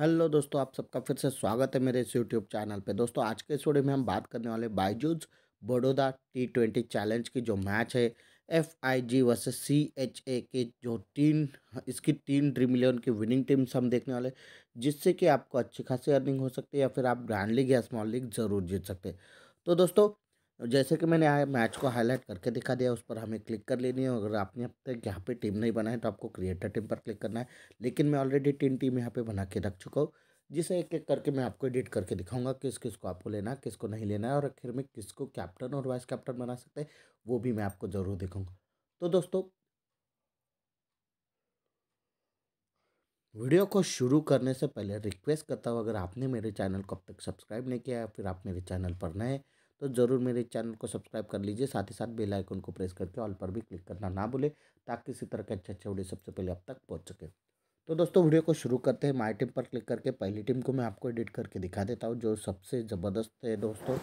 hello दोस्तों आप सबका फिर से स्वागत है मेरे इस यूट्यूब चैनल पे दोस्तों आज के इस में हम बात करने वाले Byju's Baroda T twenty challenge की जो मैच है F I G versus C H A के जो तीन इसकी तीन ड्रीम इलेवन की विनिंग टीम्स हम देखने वाले जिससे कि आपको अच्छी खासी अर्निंग हो सकती है या फिर आप ग्रैंड लीग या स्मॉल लीग ज़रूर जीत सकते हैं तो दोस्तों जैसे कि मैंने आया मैच को हाईलाइट करके दिखा दिया उस पर हमें क्लिक कर लेनी है अगर आपने अब तक यहाँ पे टीम नहीं बनाई तो आपको क्रिएटर टीम पर क्लिक करना है लेकिन मैं ऑलरेडी तीन टीम यहाँ पे बना के रख चुका हूँ जिसे एक एक करके मैं आपको एडिट करके दिखाऊंगा किस किस को आपको लेना है किसको नहीं लेना है और आखिर में किसको कैप्टन और वाइस कैप्टन बना सकते हैं वो भी मैं आपको ज़रूर दिखाऊँगा तो दोस्तों वीडियो को शुरू करने से पहले रिक्वेस्ट करता हूँ अगर आपने मेरे चैनल को अब तक सब्सक्राइब नहीं किया है फिर आप मेरे चैनल पर नए तो ज़रूर मेरे चैनल को सब्सक्राइब कर लीजिए साथ ही साथ बेल आइकन को प्रेस करके ऑल पर भी क्लिक करना ना भूले ताकि किसी तरह के अच्छे अच्छे वीडियो सबसे पहले आप तक पहुँच सके तो दोस्तों वीडियो को शुरू करते हैं माई टीम पर क्लिक करके पहली टीम को मैं आपको एडिट करके दिखा देता हूँ जो सबसे ज़बरदस्त है दोस्तों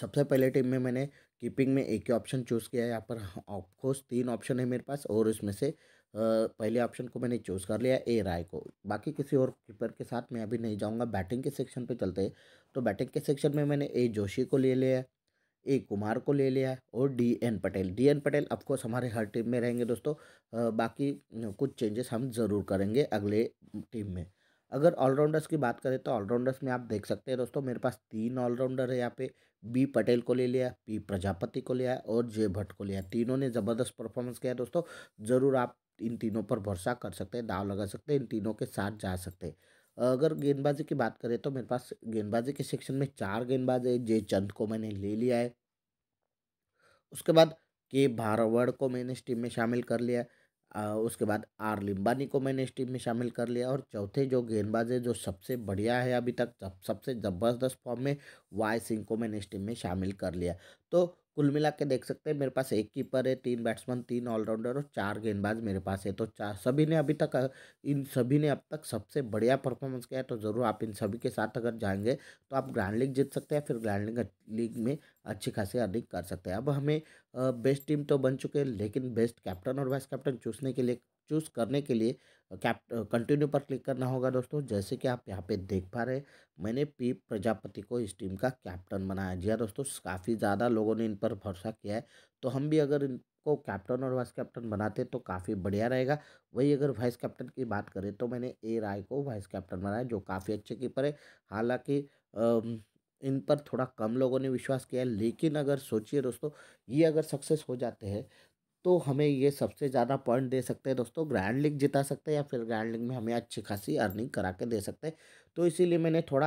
सबसे पहले टीम में मैंने कीपिंग में एक ही ऑप्शन चूज़ किया है यहाँ पर ऑफकोर्स हाँ, तीन ऑप्शन है मेरे पास और इसमें से पहले ऑप्शन को मैंने चूज़ कर लिया ए राय को बाकी किसी और कीपर के साथ मैं अभी नहीं जाऊँगा बैटिंग के सेक्शन पे चलते तो बैटिंग के सेक्शन में मैंने ए जोशी को ले लिया ए कुमार को ले लिया और D N Patel D N Patel of course हमारे हर टीम में रहेंगे दोस्तों बाकी कुछ चेंजेस हम ज़रूर करेंगे अगले टीम में अगर ऑलराउंडर्स की बात करें तो ऑलराउंडर्स में आप देख सकते हैं दोस्तों मेरे पास तीन ऑलराउंडर है यहाँ पे बी पटेल को ले लिया पी प्रजापति को लिया और जे भट्ट को लिया तीनों ने ज़बरदस्त परफॉर्मेंस किया दोस्तों ज़रूर आप इन तीनों पर भरोसा कर सकते हैं दाव लगा सकते हैं इन तीनों के साथ जा सकते हैं अगर गेंदबाजी की बात करें तो मेरे पास गेंदबाजी के सेक्शन में चार गेंदबाज है जे चंद को मैंने ले लिया है उसके बाद के भारवड़ को मैंने इस टीम में शामिल कर लिया आ, उसके बाद आर लिम्बानी को मैंने इस टीम में शामिल कर लिया और चौथे जो गेंदबाज है जो सबसे बढ़िया है अभी तक सबसे ज़बरदस्त फॉर्म में वाई सिंह को मैंने इस टीम में शामिल कर लिया तो कुल मिला के देख सकते हैं मेरे पास एक कीपर है तीन बैट्समैन तीन ऑलराउंडर और चार गेंदबाज मेरे पास है तो चार सभी ने अभी तक इन सभी ने अब तक सबसे बढ़िया परफॉर्मेंस किया है तो ज़रूर आप इन सभी के साथ अगर जाएंगे तो आप ग्रैंड लीग जीत सकते हैं फिर ग्रैंड लीग लीग में अच्छी खासी अर्निंग कर सकते हैं अब हमें बेस्ट टीम तो बन चुके हैं लेकिन बेस्ट कैप्टन और वाइस कैप्टन चूसने के लिए चूज़ करने के लिए कैप कंटिन्यू पर क्लिक करना होगा दोस्तों जैसे कि आप यहाँ पे देख पा रहे मैंने पी प्रजापति को इस टीम का कैप्टन बनाया जी हाँ दोस्तों काफ़ी ज़्यादा लोगों ने इन पर भरोसा किया है तो हम भी अगर इनको कैप्टन और वाइस कैप्टन बनाते तो काफ़ी बढ़िया रहेगा वही अगर वाइस कैप्टन की बात करें तो मैंने ए राय को वाइस कैप्टन बनाया जो काफ़ी अच्छे कीपर है हालाँकि इन पर थोड़ा कम लोगों ने विश्वास किया है लेकिन अगर सोचिए दोस्तों ये अगर सक्सेस हो जाते हैं तो हमें ये सबसे ज़्यादा पॉइंट दे सकते हैं दोस्तों ग्रैंड लीग जिता सकते हैं या फिर ग्रैंड लीग में हमें अच्छी खासी अर्निंग करा के दे सकते हैं तो इसीलिए मैंने थोड़ा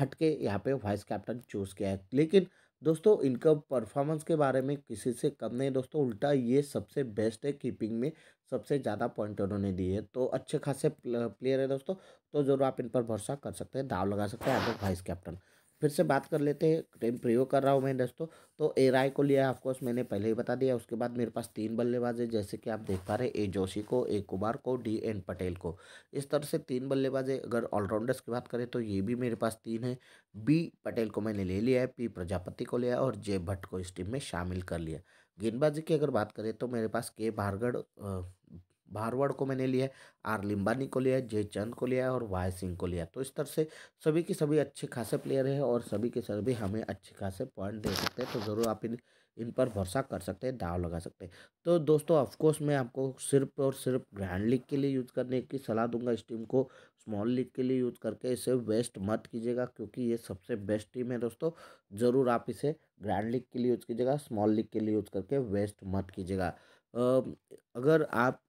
हट के यहाँ पे वाइस कैप्टन चूज़ किया है लेकिन दोस्तों इनका परफॉर्मेंस के बारे में किसी से कम नहीं दोस्तों उल्टा ये सबसे बेस्ट है कीपिंग में सबसे ज़्यादा पॉइंट उन्होंने दिए तो अच्छे खासे प्लेयर है दोस्तों तो ज़रूर आप इन पर भरोसा कर सकते हैं दाव लगा सकते हैं एज वाइस कैप्टन फिर से बात कर लेते हैं टेम प्रयोग कर रहा हूँ मैं दोस्तों तो ए राय को लिया ऑफकोर्स मैंने पहले ही बता दिया उसके बाद मेरे पास तीन बल्लेबाज है जैसे कि आप देख पा रहे हैं ए जोशी को ए कुमार को डी एन पटेल को इस तरह से तीन बल्लेबाज है अगर ऑलराउंडर्स की बात करें तो ये भी मेरे पास तीन है बी पटेल को मैंने ले लिया है पी प्रजापति को लिया और जे भट्ट को इस टीम में शामिल कर लिया गेंदबाजी की अगर बात करें तो मेरे पास के भारगढ़ भारवाड़ को मैंने लिया है आर लिम्बानी को लिया है जय चंद को लिया है और वाय सिंह को लिया तो इस तरह से सभी के सभी अच्छे खासे प्लेयर हैं और सभी के सभी हमें अच्छे खासे पॉइंट दे सकते हैं तो ज़रूर आप इन इन पर भरोसा कर सकते हैं दाव लगा सकते हैं तो दोस्तों ऑफकोर्स मैं आपको सिर्फ और सिर्फ ग्रैंड लीग के लिए यूज़ करने की सलाह दूंगा इस टीम को स्मॉल लीग के लिए यूज़ करके इसे वेस्ट मत कीजिएगा क्योंकि ये सबसे बेस्ट टीम है दोस्तों ज़रूर आप इसे ग्रैंड लीग के लिए यूज़ कीजिएगा स्मॉल लीग के लिए यूज़ करके वेस्ट मत कीजिएगा अगर आप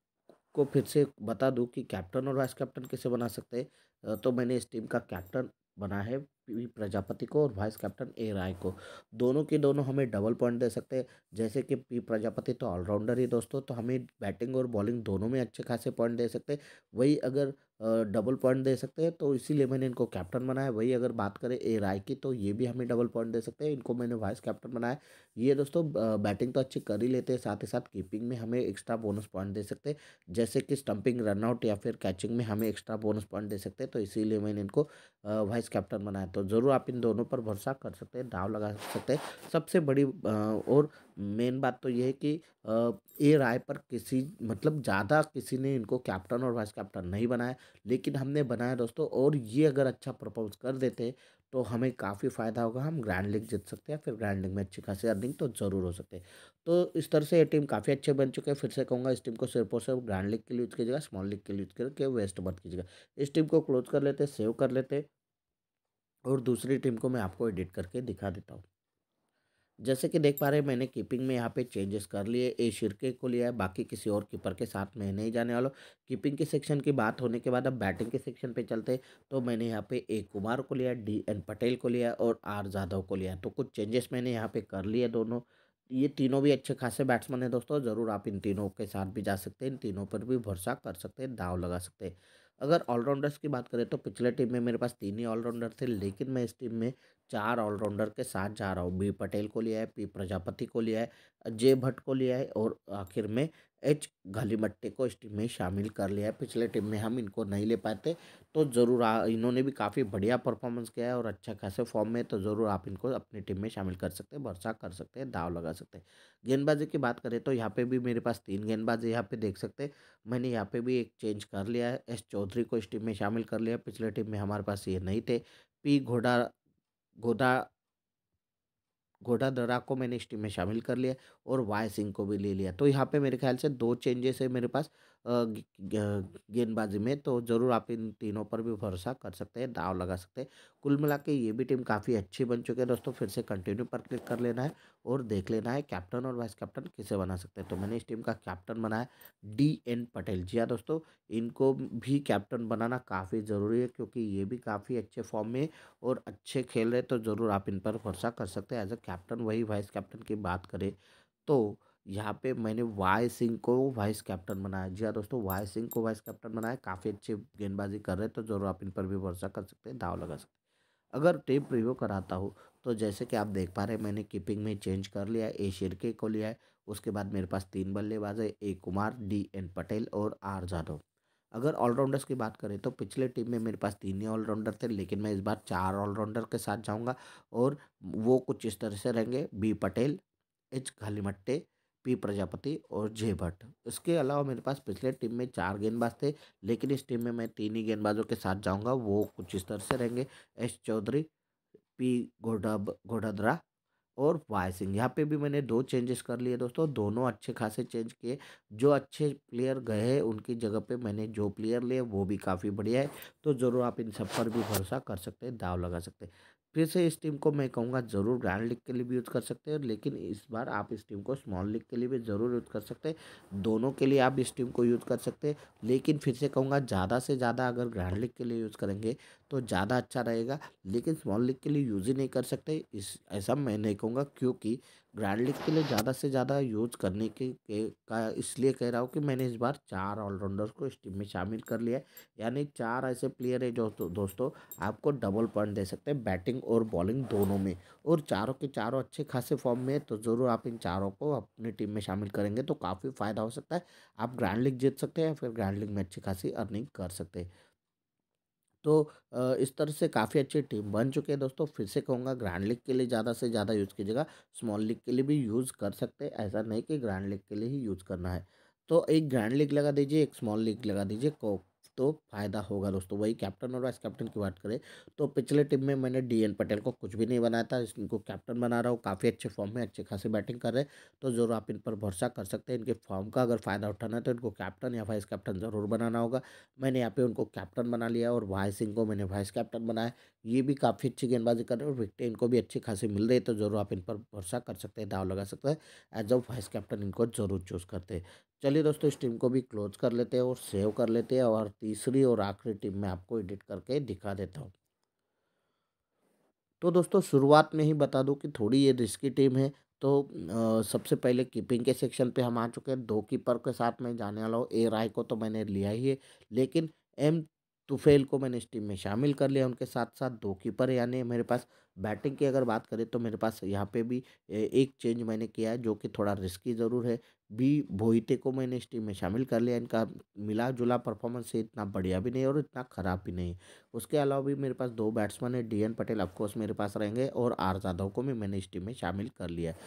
आपको फिर से बता दूं कि कैप्टन और वाइस कैप्टन कैसे बना सकते हैं तो मैंने इस टीम का कैप्टन बना है पी प्रजापति को और वाइस कैप्टन ए राय को दोनों के दोनों हमें डबल पॉइंट दे सकते हैं जैसे कि पी प्रजापति तो ऑलराउंडर ही दोस्तों तो हमें बैटिंग और बॉलिंग दोनों में अच्छे खासे पॉइंट दे सकते हैं वही अगर डबल पॉइंट दे सकते हैं तो इसीलिए मैंने इनको कैप्टन बनाया वही अगर बात करें ए राय की तो ये भी हमें डबल पॉइंट दे सकते हैं इनको मैंने वाइस कैप्टन बनाया ये दोस्तों बैटिंग तो अच्छी कर ही लेते हैं साथ ही साथ कीपिंग में हमें एक्स्ट्रा बोनस पॉइंट दे सकते हैं जैसे कि स्टंपिंग रनआउट या फिर कैचिंग में हमें एक्स्ट्रा बोनस पॉइंट दे सकते हैं तो इसीलिए मैंने इनको वाइस कैप्टन बनाया तो ज़रूर आप इन दोनों पर भरोसा कर सकते हैं दाव लगा सकते हैं सबसे बड़ी और मेन बात तो यह है कि ए राय पर किसी मतलब ज़्यादा किसी ने इनको कैप्टन और वाइस कैप्टन नहीं बनाया लेकिन हमने बनाया दोस्तों और ये अगर अच्छा प्रपोज कर देते तो हमें काफ़ी फ़ायदा होगा हम ग्रैंड लीग जीत सकते हैं फिर ग्रैंड लीग में अच्छी खासी अर्निंग तो ज़रूर हो सकते हैं तो इस तरह से ये टीम काफ़ी अच्छे बन चुके हैं फिर से कहूँगा इस टीम को सिर्फ और सिर्फ ग्रैंड लीग के लिए यूज़ कीजिएगा स्मॉल लीग के लिए यूज़ करके वेस्ट मत कीजिएगा इस टीम को क्लोज कर लेते सेव कर लेते और दूसरी टीम को मैं आपको एडिट करके दिखा देता हूँ जैसे कि देख पा रहे हैं मैंने कीपिंग में यहाँ पे चेंजेस कर लिए ए शिरके को लिया है बाकी किसी और कीपर के साथ मैं नहीं जाने वाला कीपिंग के सेक्शन की बात होने के बाद अब बैटिंग के सेक्शन पे चलते तो मैंने यहाँ पे ए कुमार को लिया डी एन पटेल को लिया और आर जाधव को लिया तो कुछ चेंजेस मैंने यहाँ पर कर लिए दोनों ये तीनों भी अच्छे खासे बैट्समैन हैं दोस्तों ज़रूर आप इन तीनों के साथ भी जा सकते हैं इन तीनों पर भी भरोसा कर सकते हैं दाव लगा सकते हैं अगर ऑलराउंडर्स की बात करें तो पिछले टीम में मेरे पास तीन ही ऑलराउंडर थे लेकिन मैं इस टीम में चार ऑलराउंडर के साथ जा रहा हूँ बी पटेल को लिया है पी प्रजापति को लिया है जे भट्ट को लिया है और आखिर में एच घालीमट्टे को इस टीम में शामिल कर लिया है पिछले टीम में हम इनको नहीं ले पाते तो ज़रूर इन्होंने भी काफ़ी बढ़िया परफॉर्मेंस किया है और अच्छा खासे फॉर्म में तो ज़रूर आप इनको अपनी टीम में शामिल कर सकते हैं भरसा कर सकते हैं दाव लगा सकते हैं गेंदबाजी की बात करें तो यहाँ पे भी मेरे पास तीन गेंदबाज यहाँ पे देख सकते हैं मैंने यहाँ पे भी एक चेंज कर लिया है एस चौधरी को इस टीम में शामिल कर लिया पिछले टीम में हमारे पास ये नहीं थे पी घोड़ा गोदा घोडा दरा को मैंने इस टीम में शामिल कर लिया और वाई सिंह को भी ले लिया तो यहाँ पे मेरे ख्याल से दो चेंजेस है मेरे पास गेंदबाजी में तो ज़रूर आप इन तीनों पर भी भरोसा कर सकते हैं दाव लगा सकते हैं कुल मिला के ये भी टीम काफ़ी अच्छी बन चुकी है दोस्तों फिर से कंटिन्यू पर क्लिक कर लेना है और देख लेना है कैप्टन और वाइस कैप्टन किसे बना सकते हैं तो मैंने इस टीम का कैप्टन बनाया डी एन पटेल जी हाँ दोस्तों इनको भी कैप्टन बनाना काफ़ी ज़रूरी है क्योंकि ये भी काफ़ी अच्छे फॉर्म में और अच्छे खेल रहे तो ज़रूर आप इन पर भरोसा कर सकते हैं एज अ कैप्टन वही वाइस कैप्टन की बात करें तो यहाँ पे मैंने वाई सिंह को वाइस कैप्टन बनाया जी हाँ दोस्तों वाई सिंह को वाइस कैप्टन बनाया काफ़ी अच्छे गेंदबाजी कर रहे हैं तो ज़रूर आप इन पर भी भरोसा कर सकते हैं दाव लगा सकते हैं अगर टीम प्रिव्यू कराता हूँ तो जैसे कि आप देख पा रहे हैं मैंने कीपिंग में चेंज कर लिया है ए शिरके को लिया है उसके बाद मेरे पास तीन बल्लेबाज है A Kumar D N Patel और आर जाधव अगर ऑलराउंडर्स की बात करें तो पिछले टीम में मेरे पास तीन ही ऑलराउंडर थे लेकिन मैं इस बार चार ऑलराउंडर के साथ जाऊंगा और वो कुछ इस तरह से रहेंगे B Patel H Ghalimatte P Prajapati और जय भट्ट इसके अलावा मेरे पास पिछले टीम में चार गेंदबाज थे लेकिन इस टीम में मैं तीन ही गेंदबाजों के साथ जाऊंगा वो कुछ इस तरह से रहेंगे एस चौधरी पी घोड़ा घोड़ादरा और वाई सिंह यहाँ पे भी मैंने दो चेंजेस कर लिए दोस्तों दोनों अच्छे खासे चेंज किए जो अच्छे प्लेयर गए हैं उनकी जगह पे मैंने जो प्लेयर लिए वो भी काफ़ी बढ़िया है तो ज़रूर आप इन सब पर भी भरोसा कर सकते हैं दाव लगा सकते हैं फिर से इस टीम को मैं कहूँगा ज़रूर ग्रैंड लीग के लिए भी यूज़ कर सकते हैं लेकिन इस बार आप इस टीम को स्मॉल लीग के लिए भी ज़रूर यूज़ कर सकते हैं दोनों के लिए आप इस टीम को यूज़ कर सकते हैं लेकिन फिर से कहूँगा ज़्यादा से ज़्यादा अगर ग्रैंड लीग के लिए यूज़ करेंगे तो ज़्यादा अच्छा रहेगा लेकिन स्मॉल लीग के लिए यूज़ ही नहीं कर सकते इस ऐसा मैं नहीं कहूँगा क्योंकि ग्रैंड लीग के लिए ज़्यादा से ज़्यादा यूज करने के, के का इसलिए कह रहा हूँ कि मैंने इस बार चार ऑलराउंडर्स को इस टीम में शामिल कर लिया यानी चार ऐसे प्लेयर है जो तो, दोस्तों आपको डबल पॉइंट दे सकते हैं बैटिंग और बॉलिंग दोनों में और चारों के चारों अच्छे खासे फॉर्म में तो ज़रूर आप इन चारों को अपनी टीम में शामिल करेंगे तो काफ़ी फ़ायदा हो सकता है आप ग्रैंड लीग जीत सकते हैं या फिर ग्रैंड लीग में अच्छी खासी अर्निंग कर सकते हैं तो इस तरह से काफ़ी अच्छी टीम बन चुकी है दोस्तों फिर से कहूँगा ग्रैंड लीग के लिए ज़्यादा से ज़्यादा यूज़ कीजिएगा स्मॉल लीग के लिए भी यूज़ कर सकते हैं ऐसा नहीं कि ग्रैंड लीग के लिए ही यूज़ करना है तो एक ग्रैंड लीग लगा दीजिए एक स्मॉल लीग लगा दीजिए तो फ़ायदा होगा दोस्तों वही कैप्टन और वाइस कैप्टन की बात करें तो पिछले टीम में मैंने डी पटेल को कुछ भी नहीं बनाया था इनको कैप्टन बना रहा हूँ काफ़ी अच्छे फॉर्म में अच्छे खासी बैटिंग कर रहे तो ज़रूर आप इन पर भरोसा कर सकते हैं इनके फॉर्म का अगर फ़ायदा उठाना है तो इनको कैप्टन या वाइस कैप्टन ज़रूर बनाना होगा मैंने यहाँ पे उनको कैप्टन बना लिया और वाई सिंह को मैंने वाइस कैप्टन बनाया ये भी काफ़ी अच्छी गेंदबाजी कर रहे हैं और विकटें इनको भी अच्छी खासी मिल रही है तो ज़रूर आप इन पर भरोसा कर सकते हैं दाव लगा सकते हैं एज अ वाइस कैप्टन इनको ज़रूर चूज़ करते हैं चलिए दोस्तों इस टीम को भी क्लोज कर लेते हैं और सेव कर लेते हैं और तीसरी और आखिरी टीम में आपको एडिट करके दिखा देता हूँ तो दोस्तों शुरुआत में ही बता दूँ कि थोड़ी ये रिस्की टीम है तो आ, सबसे पहले कीपिंग के सेक्शन पे हम आ चुके हैं दो कीपर के साथ मैं जाने वाला हूँ ए राय को तो मैंने लिया ही है लेकिन एम तुफेल को मैंने इस टीम में शामिल कर लिया उनके साथ साथ दो कीपर यानी मेरे पास बैटिंग की अगर बात करें तो मेरे पास यहाँ पे भी एक चेंज मैंने किया है जो कि थोड़ा रिस्की ज़रूर है बी भोईते को मैंने इस टीम में शामिल कर लिया इनका मिला जुला परफॉर्मेंस है इतना बढ़िया भी नहीं और इतना ख़राब भी नहीं उसके अलावा भी मेरे पास दो बैट्समैन है डी एन पटेल ऑफकोर्स मेरे पास रहेंगे और आर जाधव को भी मैंने इस टीम में शामिल कर लिया है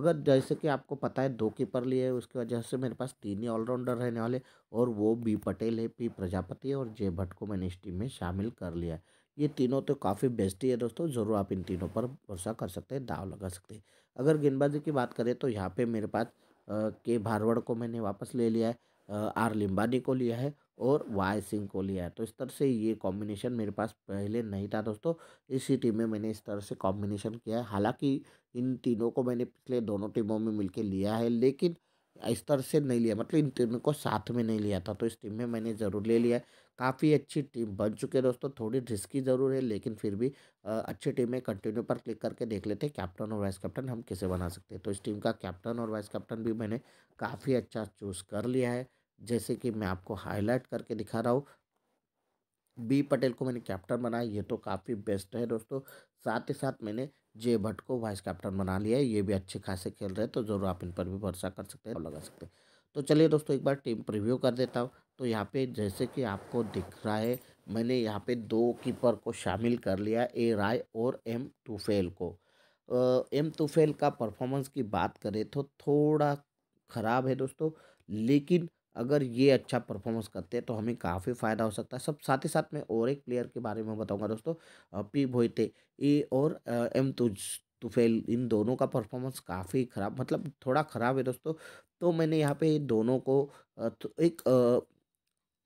अगर जैसे कि आपको पता है दो कीपर लिए है उसकी वजह से मेरे पास तीन ही ऑलराउंडर रहने वाले और वो बी पटेल है पी प्रजापति और जय भट्ट को मैंने इस टीम में शामिल कर लिया है ये तीनों तो काफ़ी बेस्टी है दोस्तों ज़रूर आप इन तीनों पर भरोसा कर सकते हैं दाव लगा सकते हैं अगर गेंदबाजी की बात करें तो यहाँ पे मेरे पास के भारवड़ को मैंने वापस ले लिया है आर लिम्बानी को लिया है और वाई सिंह को लिया है तो इस तरह से ये कॉम्बिनेशन मेरे पास पहले नहीं था दोस्तों इसी टीम में मैंने इस तरह से कॉम्बिनेशन किया है हालांकि इन तीनों को मैंने पिछले दोनों टीमों में मिलकर लिया है लेकिन इस तरह से नहीं लिया मतलब इन टीम को साथ में नहीं लिया था तो इस टीम में मैंने ज़रूर ले लिया काफ़ी अच्छी टीम बन चुकी है दोस्तों थोड़ी रिस्की ज़रूर है लेकिन फिर भी अच्छी टीम है कंटिन्यू पर क्लिक करके देख लेते हैं कैप्टन और वाइस कैप्टन हम किसे बना सकते हैं तो इस टीम का कैप्टन और वाइस कैप्टन भी मैंने काफ़ी अच्छा चूज़ कर लिया है जैसे कि मैं आपको हाईलाइट करके दिखा रहा हूँ बी पटेल को मैंने कैप्टन बनाया ये तो काफ़ी बेस्ट है दोस्तों साथ ही साथ मैंने जे भट्ट को वाइस कैप्टन बना लिया है ये भी अच्छे खासे खेल रहे हैं तो ज़रूर आप इन पर भी भरोसा कर सकते हैं और लगा सकते हैं तो चलिए दोस्तों एक बार टीम प्रिव्यू कर देता हूँ तो यहाँ पे जैसे कि आपको दिख रहा है मैंने यहाँ पे दो कीपर को शामिल कर लिया ए राय और एम तुफेल को एम तुफेल का परफॉर्मेंस की बात करें तो थोड़ा ख़राब है दोस्तों लेकिन अगर ये अच्छा परफॉर्मेंस करते हैं तो हमें काफ़ी फ़ायदा हो सकता है सब साथ ही साथ मैं और एक प्लेयर के बारे में बताऊंगा दोस्तों पी भोईते ए और एम तुज तुफेल इन दोनों का परफॉर्मेंस काफ़ी ख़राब मतलब थोड़ा ख़राब है दोस्तों तो मैंने यहाँ पे दोनों को एक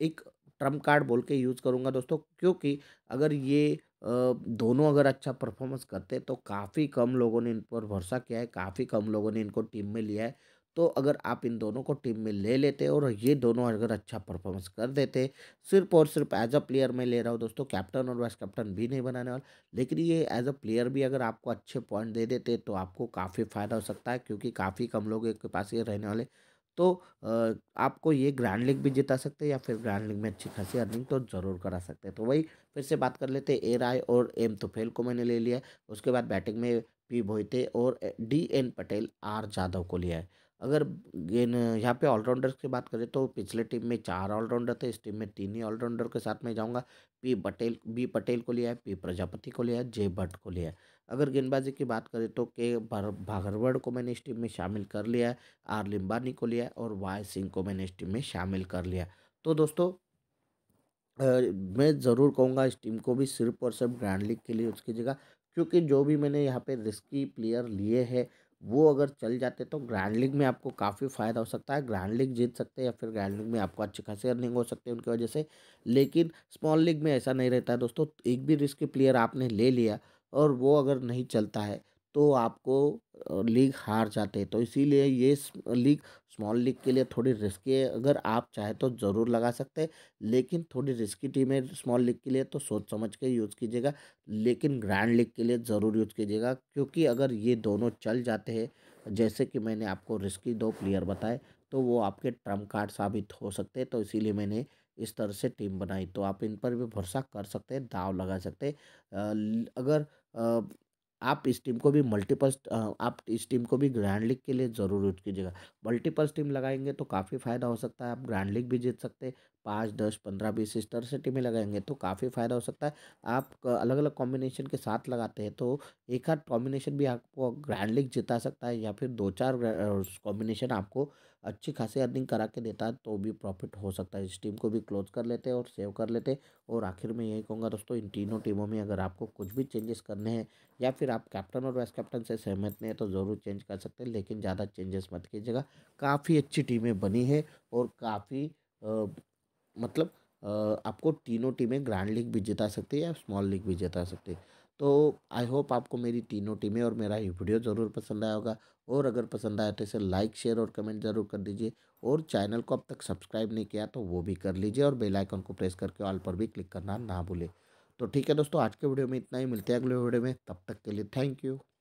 एक ट्रम्प कार्ड बोल के यूज़ करूँगा दोस्तों क्योंकि अगर ये दोनों अगर अच्छा परफॉर्मेंस करते तो काफ़ी कम लोगों ने इन पर भरोसा किया है काफ़ी कम लोगों ने इनको टीम में लिया है तो अगर आप इन दोनों को टीम में ले लेते और ये दोनों अगर अच्छा परफॉर्मेंस कर देते सिर्फ और सिर्फ एज अ प्लेयर मैं ले रहा हूँ दोस्तों कैप्टन और वाइस कैप्टन भी नहीं बनाने वाला लेकिन ये एज अ प्लेयर भी अगर आपको अच्छे पॉइंट दे देते तो आपको काफ़ी फ़ायदा हो सकता है क्योंकि काफ़ी कम लोग के पास ये रहने वाले तो आपको ये ग्रैंड लीग भी जिता सकते हैं या फिर ग्रैंड लीग में अच्छी खासी अर्निंग तो ज़रूर करा सकते हैं तो वही फिर से बात कर लेते ए राय और एम तुफेल को मैंने ले लिया उसके बाद बैटिंग में पी भोईते और D N Patel R Jadhav को लिया है अगर गेन यहाँ पे ऑलराउंडर्स की बात करें तो पिछले टीम में चार ऑलराउंडर थे इस टीम में तीन ही ऑलराउंडर के साथ में जाऊँगा पी पटेल बी पटेल को लिया है पी प्रजापति को लिया है जे भट्ट को लिया है अगर गेंदबाजी की बात करें तो के भागरवड़ को मैंने इस टीम में शामिल कर लिया है आर लिम्बानी को लिया है और वाई सिंह को मैंने इस टीम में शामिल कर लिया तो दोस्तों आ, मैं ज़रूर कहूँगा इस टीम को भी सिर्फ और सिर्फ ग्रैंड लीग के लिए उसकी जगह क्योंकि जो भी मैंने यहाँ पे रिस्की प्लेयर लिए हैं वो अगर चल जाते तो ग्रैंड लीग में आपको काफ़ी फ़ायदा हो सकता है ग्रैंड लीग जीत सकते हैं या फिर ग्रैंड लीग में आपको अच्छी खासे अर्निंग हो सकती है उनकी वजह से लेकिन स्मॉल लीग में ऐसा नहीं रहता है दोस्तों एक भी रिस्क प्लेयर आपने ले लिया और वो अगर नहीं चलता है तो आपको लीग हार जाते हैं तो इसीलिए ये लीग स्मॉल लीग के लिए थोड़ी रिस्की है अगर आप चाहे तो ज़रूर लगा सकते हैं लेकिन थोड़ी रिस्की टीम है स्मॉल लीग के लिए तो सोच समझ के यूज़ कीजिएगा लेकिन ग्रैंड लीग के लिए ज़रूर यूज़ कीजिएगा क्योंकि अगर ये दोनों चल जाते हैं जैसे कि मैंने आपको रिस्की दो प्लेयर बताए तो वो आपके ट्रम कार्ड साबित हो सकते हैं तो इसीलिए मैंने इस तरह से टीम बनाई तो आप इन पर भी भरोसा कर सकते हैं दाव लगा सकते हैं अगर आप इस टीम को भी मल्टीपल आप इस टीम को भी ग्रैंड लीग के लिए ज़रूर यूज कीजिएगा मल्टीपल टीम लगाएंगे तो काफ़ी फ़ायदा हो सकता है आप ग्रैंड लीग भी जीत सकते हैं पाँच दस पंद्रह बीस इस तरह से टीमें लगाएंगे तो काफ़ी फ़ायदा हो सकता है आप अलग अलग कॉम्बिनेशन के साथ लगाते हैं तो एक आध कॉम्बिनेशन भी आपको ग्रैंड लीग जिता सकता है या फिर दो चार कॉम्बिनेशन आपको अच्छी खासी अर्निंग करा के देता है तो भी प्रॉफिट हो सकता है इस टीम को भी क्लोज कर लेते हैं और सेव कर लेते और आखिर में यही कहूँगा दोस्तों इन तीनों टीमों में अगर आपको कुछ भी चेंजेस करने हैं या फिर आप कैप्टन और वाइस कैप्टन से सहमत नहीं है तो ज़रूर चेंज कर सकते हैं लेकिन ज़्यादा चेंजेस मत कीजिएगा काफ़ी अच्छी टीमें बनी है और काफ़ी मतलब आपको तीनों टीमें ग्रैंड लीग भी जिता सकती है या स्मॉल लीग भी जिता सकती है तो आई होप आपको मेरी तीनों टीमें और मेरा ये वीडियो ज़रूर पसंद आया होगा और अगर पसंद आया तो इसे लाइक शेयर और कमेंट ज़रूर कर दीजिए और चैनल को अब तक सब्सक्राइब नहीं किया तो वो भी कर लीजिए और बेल आइकन को प्रेस करके ऑल पर भी क्लिक करना ना भूलें तो ठीक है दोस्तों आज के वीडियो में इतना ही मिलते हैं अगले वीडियो में तब तक के लिए थैंक यू